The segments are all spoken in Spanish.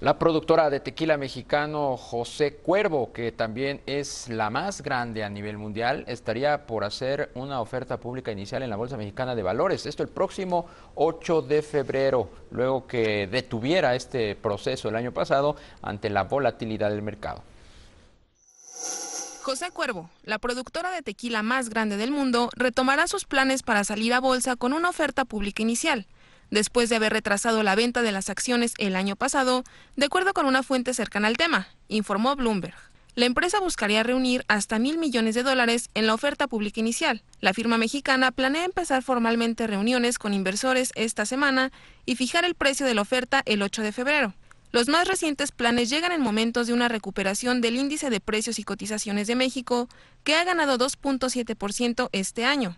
La productora de tequila mexicano José Cuervo, que también es la más grande a nivel mundial, estaría por hacer una oferta pública inicial en la Bolsa Mexicana de Valores. Esto el próximo 8 de febrero, luego que detuviera este proceso el año pasado ante la volatilidad del mercado. José Cuervo, la productora de tequila más grande del mundo, retomará sus planes para salir a bolsa con una oferta pública inicial después de haber retrasado la venta de las acciones el año pasado, de acuerdo con una fuente cercana al tema, informó Bloomberg. La empresa buscaría reunir hasta mil millones de dólares en la oferta pública inicial. La firma mexicana planea empezar formalmente reuniones con inversores esta semana y fijar el precio de la oferta el 8 de febrero. Los más recientes planes llegan en momentos de una recuperación del índice de precios y cotizaciones de México, que ha ganado 2.7% este año.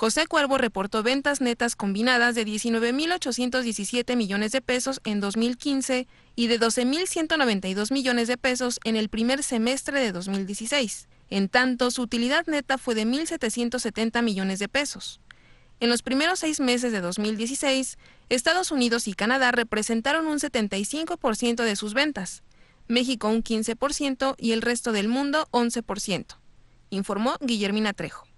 José Cuervo reportó ventas netas combinadas de 19.817 millones de pesos en 2015 y de 12.192 millones de pesos en el primer semestre de 2016. En tanto, su utilidad neta fue de 1.770 millones de pesos. En los primeros seis meses de 2016, Estados Unidos y Canadá representaron un 75% de sus ventas, México un 15% y el resto del mundo 11%, informó Guillermina Trejo.